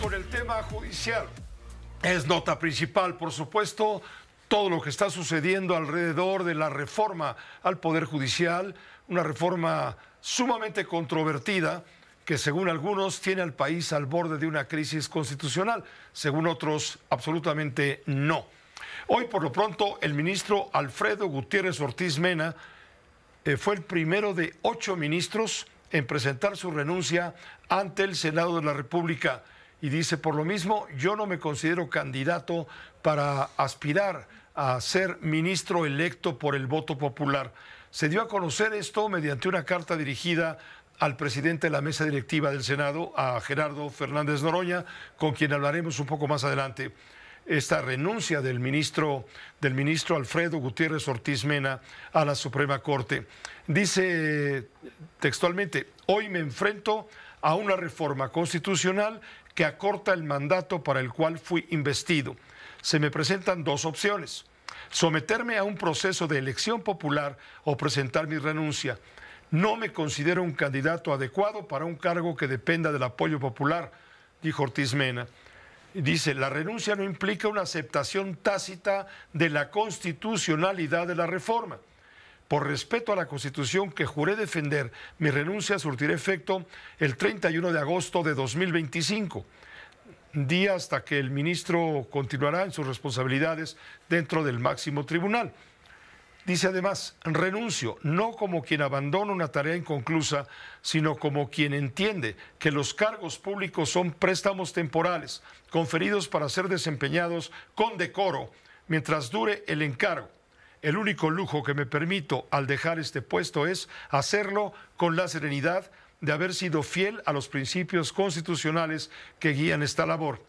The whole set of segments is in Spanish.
con el tema judicial. Es nota principal, por supuesto, todo lo que está sucediendo alrededor de la reforma al Poder Judicial, una reforma sumamente controvertida que según algunos tiene al país al borde de una crisis constitucional, según otros absolutamente no. Hoy por lo pronto el ministro Alfredo Gutiérrez Ortiz Mena eh, fue el primero de ocho ministros en presentar su renuncia ante el Senado de la República y dice, por lo mismo, yo no me considero candidato para aspirar a ser ministro electo por el voto popular. Se dio a conocer esto mediante una carta dirigida al presidente de la mesa directiva del Senado, a Gerardo Fernández Noroña, con quien hablaremos un poco más adelante. Esta renuncia del ministro, del ministro Alfredo Gutiérrez Ortiz Mena a la Suprema Corte. Dice textualmente, hoy me enfrento a una reforma constitucional que acorta el mandato para el cual fui investido. Se me presentan dos opciones. Someterme a un proceso de elección popular o presentar mi renuncia. No me considero un candidato adecuado para un cargo que dependa del apoyo popular, dijo Ortiz Mena. Dice, la renuncia no implica una aceptación tácita de la constitucionalidad de la reforma por respeto a la Constitución que juré defender, mi renuncia surtirá efecto el 31 de agosto de 2025, día hasta que el ministro continuará en sus responsabilidades dentro del máximo tribunal. Dice además, renuncio, no como quien abandona una tarea inconclusa, sino como quien entiende que los cargos públicos son préstamos temporales, conferidos para ser desempeñados con decoro, mientras dure el encargo el único lujo que me permito al dejar este puesto es hacerlo con la serenidad de haber sido fiel a los principios constitucionales que guían esta labor.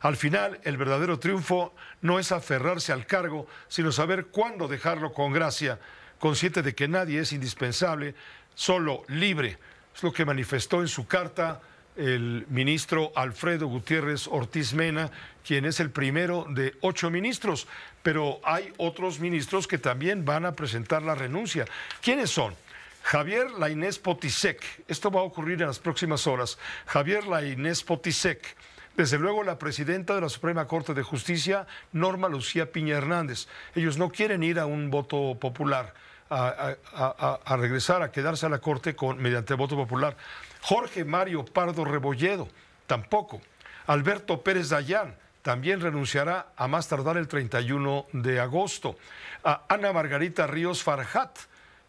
Al final, el verdadero triunfo no es aferrarse al cargo, sino saber cuándo dejarlo con gracia, consciente de que nadie es indispensable, solo libre. Es lo que manifestó en su carta el ministro Alfredo Gutiérrez Ortiz Mena, quien es el primero de ocho ministros, pero hay otros ministros que también van a presentar la renuncia. ¿Quiénes son? Javier Lainés Potisek, esto va a ocurrir en las próximas horas. Javier Lainés Potisek, desde luego la presidenta de la Suprema Corte de Justicia, Norma Lucía Piña Hernández. Ellos no quieren ir a un voto popular, a, regresar, a quedarse a la Corte con, mediante voto popular. Jorge Mario Pardo Rebolledo, tampoco. Alberto Pérez Dayán, también renunciará a más tardar el 31 de agosto. A Ana Margarita Ríos Farjat,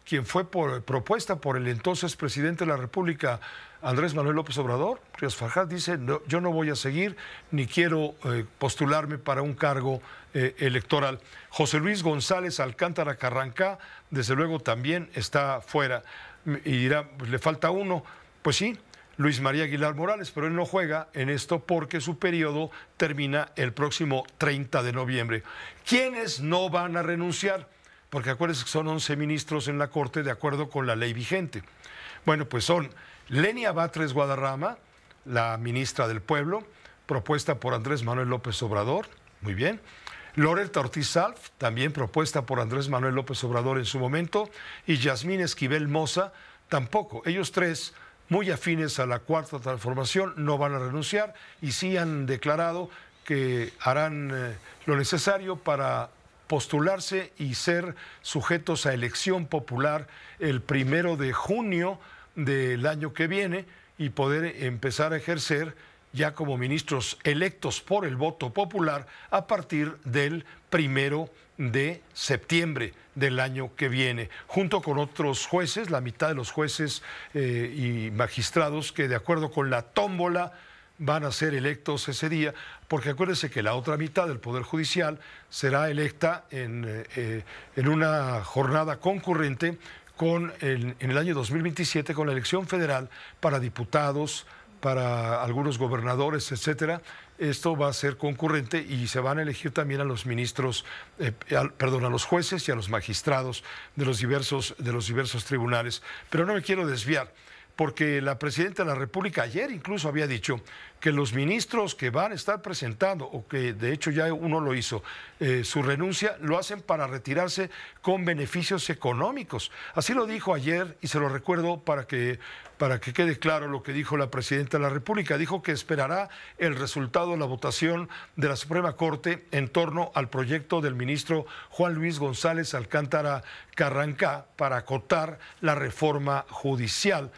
quien fue por, propuesta por el entonces presidente de la República, Andrés Manuel López Obrador. Ríos Farjat dice, yo no voy a seguir ni quiero eh, postularme para un cargo eh, electoral. José Luis González Alcántara Carranca, desde luego también está fuera. Y pues, le falta uno. Pues sí, Luis María Aguilar Morales, pero él no juega en esto porque su periodo termina el próximo 30 de noviembre. ¿Quiénes no van a renunciar? Porque acuérdense que son 11 ministros en la Corte de acuerdo con la ley vigente. Bueno, pues son Lenia Batres Guadarrama, la ministra del Pueblo, propuesta por Andrés Manuel López Obrador, muy bien. Loretta Ortiz Salf, también propuesta por Andrés Manuel López Obrador en su momento, y Yasmín Esquivel Moza, tampoco. Ellos tres muy afines a la cuarta transformación, no van a renunciar y sí han declarado que harán eh, lo necesario para postularse y ser sujetos a elección popular el primero de junio del año que viene y poder empezar a ejercer ya como ministros electos por el voto popular a partir del primero de septiembre del año que viene, junto con otros jueces, la mitad de los jueces eh, y magistrados que de acuerdo con la tómbola van a ser electos ese día, porque acuérdense que la otra mitad del Poder Judicial será electa en, eh, eh, una jornada concurrente con en el año 2027 con la elección federal para diputados, para algunos gobernadores, etcétera, esto va a ser concurrente y se van a elegir también a los ministros, eh, perdón, a los jueces y a los magistrados de los diversos, de los diversos tribunales. Pero no me quiero desviar porque la presidenta de la República ayer incluso había dicho que los ministros que van a estar presentando, o que de hecho ya uno lo hizo, eh, su renuncia, lo hacen para retirarse con beneficios económicos. Así lo dijo ayer y se lo recuerdo para que, para que quede claro lo que dijo la presidenta de la República. Dijo que esperará el resultado de la votación de la Suprema Corte en torno al proyecto del ministro Juan Luis González Alcántara Carrancá para acotar la reforma judicial.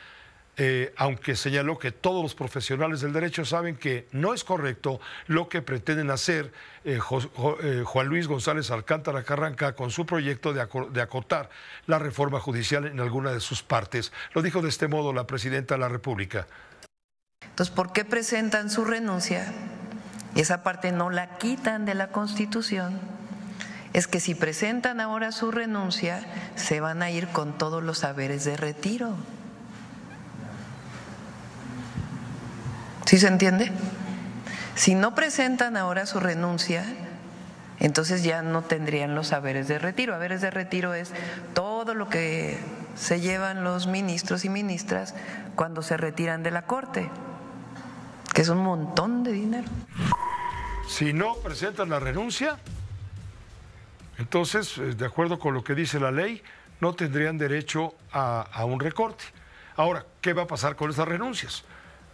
Eh, aunque señaló que todos los profesionales del derecho saben que no es correcto lo que pretenden hacer eh, eh, Juan Luis González Alcántara Carranca con su proyecto de, acotar la reforma judicial en alguna de sus partes. Lo dijo de este modo la presidenta de la República. Entonces, ¿por qué presentan su renuncia? Y esa parte no la quitan de la Constitución. Es que si presentan ahora su renuncia, se van a ir con todos los saberes de retiro. ¿Sí se entiende? Si no presentan ahora su renuncia, entonces ya no tendrían los haberes de retiro. Haberes de retiro es todo lo que se llevan los ministros y ministras cuando se retiran de la Corte, que es un montón de dinero. Si no presentan la renuncia, entonces, eh, de acuerdo con lo que dice la ley, no tendrían derecho a, un recorte. Ahora, ¿qué va a pasar con esas renuncias?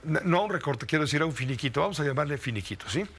no un recorte, quiero decir a un finiquito, vamos a llamarle finiquito, ¿sí?